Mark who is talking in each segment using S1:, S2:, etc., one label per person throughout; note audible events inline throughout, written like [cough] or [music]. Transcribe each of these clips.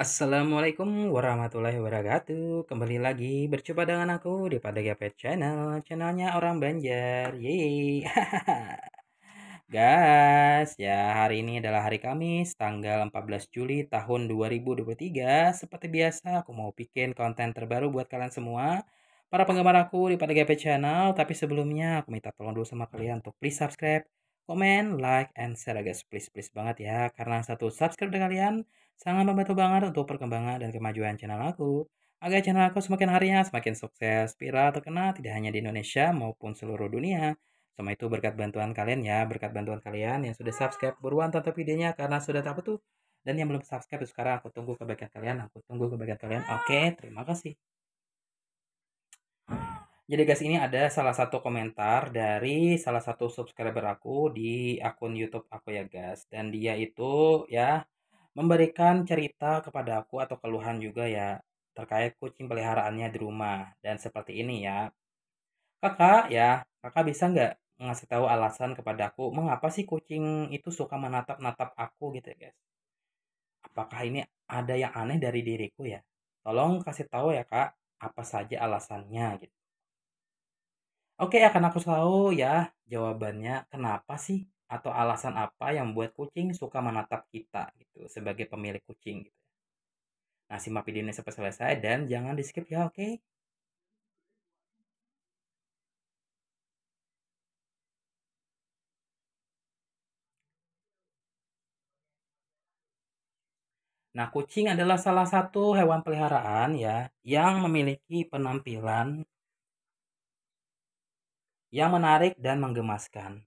S1: Assalamualaikum warahmatullahi wabarakatuh Kembali lagi berjumpa dengan aku di Pet Channel Channelnya orang Banjar Yeay [laughs] Guys, ya hari ini adalah hari Kamis tanggal 14 Juli tahun 2023 Seperti biasa aku mau bikin konten terbaru buat kalian semua Para penggemar aku di Pet Channel Tapi sebelumnya aku minta tolong dulu sama kalian untuk please subscribe Komen, like, and share guys, please please banget ya. Karena satu subscribe dari kalian sangat membantu banget untuk perkembangan dan kemajuan channel aku. Agar channel aku semakin harinya semakin sukses, viral, terkenal tidak hanya di Indonesia maupun seluruh dunia. Semua itu berkat bantuan kalian ya, berkat bantuan kalian yang sudah subscribe buruan tonton videonya karena sudah tak tuh. Dan yang belum subscribe sekarang aku tunggu kebaikan kalian, aku tunggu kebaikan kalian. Oke, terima kasih. Jadi guys ini ada salah satu komentar dari salah satu subscriber aku di akun YouTube aku ya guys dan dia itu ya memberikan cerita kepada aku atau keluhan juga ya terkait kucing peliharaannya di rumah dan seperti ini ya. Kakak ya, kakak bisa nggak ngasih tahu alasan kepada aku mengapa sih kucing itu suka menatap-natap aku gitu ya guys. Apakah ini ada yang aneh dari diriku ya? Tolong kasih tahu ya kak apa saja alasannya gitu. Oke, akan aku tahu ya jawabannya kenapa sih atau alasan apa yang membuat kucing suka menatap kita gitu sebagai pemilik kucing gitu. Nah, simak video ini sampai selesai dan jangan di-skip ya, oke? Okay? Nah, kucing adalah salah satu hewan peliharaan ya yang memiliki penampilan yang menarik dan menggemaskan.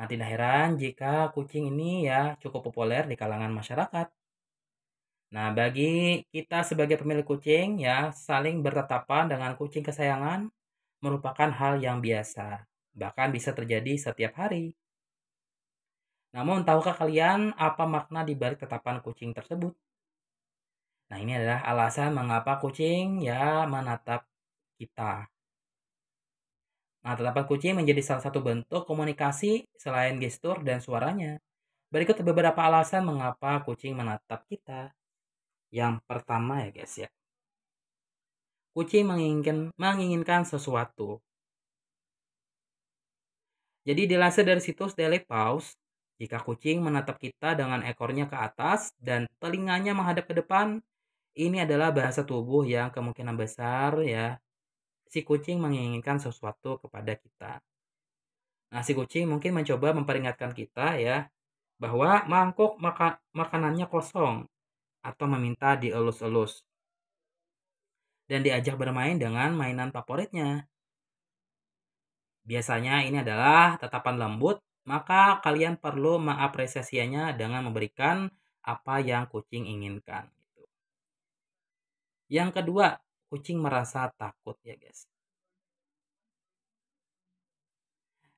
S1: Nah, tidak heran jika kucing ini ya cukup populer di kalangan masyarakat. Nah, bagi kita sebagai pemilik kucing ya, saling bertatapan dengan kucing kesayangan merupakan hal yang biasa, bahkan bisa terjadi setiap hari. Namun, tahukah kalian apa makna di balik tatapan kucing tersebut? Nah, ini adalah alasan mengapa kucing ya menatap kita. Nah, tatapan kucing menjadi salah satu bentuk komunikasi selain gestur dan suaranya. Berikut beberapa alasan mengapa kucing menatap kita. Yang pertama ya guys ya. Kucing menginginkan, menginginkan sesuatu. Jadi dilansir dari situs Daily Pause, jika kucing menatap kita dengan ekornya ke atas dan telinganya menghadap ke depan, ini adalah bahasa tubuh yang kemungkinan besar ya si kucing menginginkan sesuatu kepada kita. Nah, si kucing mungkin mencoba memperingatkan kita ya bahwa mangkuk maka makanannya kosong atau meminta dielus-elus. Dan diajak bermain dengan mainan favoritnya. Biasanya ini adalah tatapan lembut, maka kalian perlu mengapresiasinya dengan memberikan apa yang kucing inginkan. Gitu. Yang kedua, kucing merasa takut ya guys.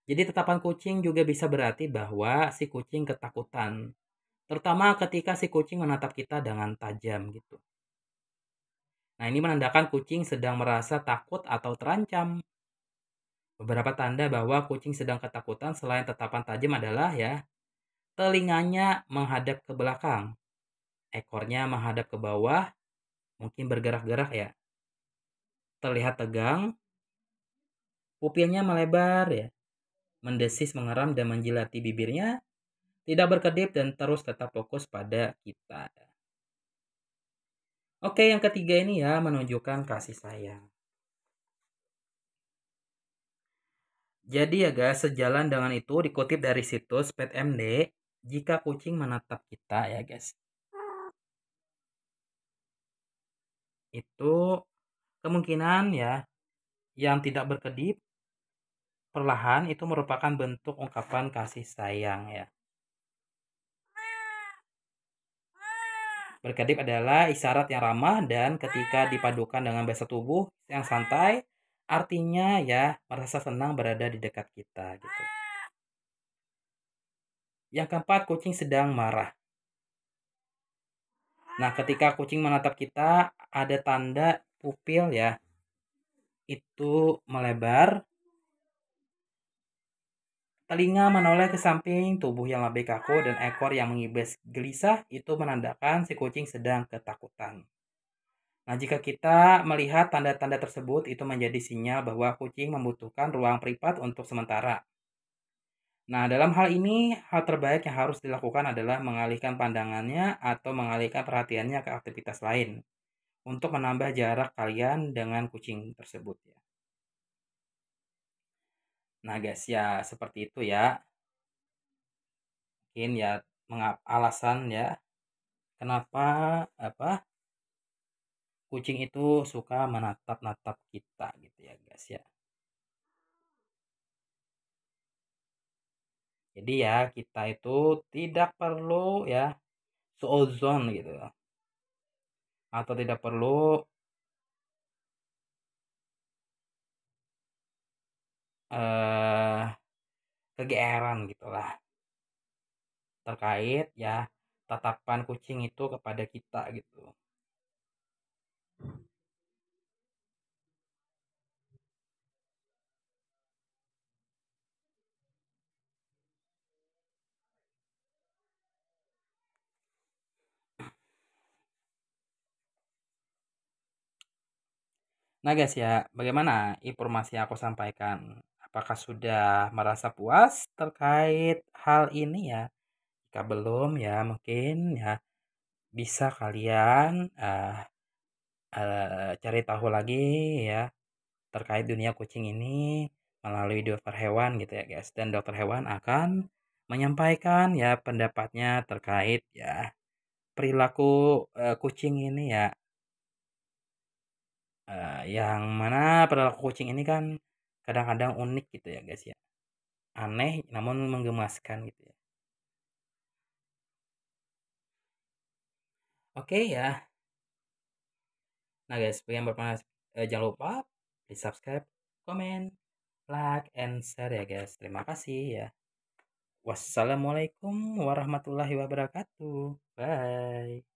S1: Jadi tetapan kucing juga bisa berarti bahwa si kucing ketakutan, terutama ketika si kucing menatap kita dengan tajam gitu. Nah, ini menandakan kucing sedang merasa takut atau terancam. Beberapa tanda bahwa kucing sedang ketakutan selain tetapan tajam adalah ya, telinganya menghadap ke belakang, ekornya menghadap ke bawah, mungkin bergerak-gerak ya terlihat tegang, pupilnya melebar ya, mendesis mengeram dan menjilati bibirnya, tidak berkedip dan terus tetap fokus pada kita. Oke, yang ketiga ini ya menunjukkan kasih sayang. Jadi ya guys, sejalan dengan itu dikutip dari situs PetMD, jika kucing menatap kita ya guys, itu Kemungkinan ya yang tidak berkedip perlahan itu merupakan bentuk ungkapan kasih sayang ya. Berkedip adalah isyarat yang ramah dan ketika dipadukan dengan bahasa tubuh yang santai, artinya ya merasa senang berada di dekat kita gitu. Yang keempat, kucing sedang marah. Nah, ketika kucing menatap kita, ada tanda pupil ya itu melebar Telinga menoleh ke samping, tubuh yang lebih kaku dan ekor yang mengibas gelisah itu menandakan si kucing sedang ketakutan. Nah, jika kita melihat tanda-tanda tersebut, itu menjadi sinyal bahwa kucing membutuhkan ruang privat untuk sementara. Nah, dalam hal ini, hal terbaik yang harus dilakukan adalah mengalihkan pandangannya atau mengalihkan perhatiannya ke aktivitas lain untuk menambah jarak kalian dengan kucing tersebut ya. Nah guys ya seperti itu ya. Mungkin ya mengap alasan ya kenapa apa kucing itu suka menatap-natap kita gitu ya guys ya. Jadi ya kita itu tidak perlu ya suozon gitu atau tidak perlu eh kegeeran gitulah terkait ya tatapan kucing itu kepada kita gitu. Nah guys ya, bagaimana informasi yang aku sampaikan? Apakah sudah merasa puas terkait hal ini ya? Jika belum ya mungkin ya bisa kalian uh, uh, cari tahu lagi ya terkait dunia kucing ini melalui dokter hewan gitu ya guys. Dan dokter hewan akan menyampaikan ya pendapatnya terkait ya perilaku uh, kucing ini ya uh, yang mana perilaku kucing ini kan kadang-kadang unik gitu ya, guys, ya. Aneh namun menggemaskan gitu ya. Oke ya. Nah, guys, yang eh, jangan lupa di subscribe, komen, like, and share ya, guys. Terima kasih ya. Wassalamualaikum warahmatullahi wabarakatuh. Bye.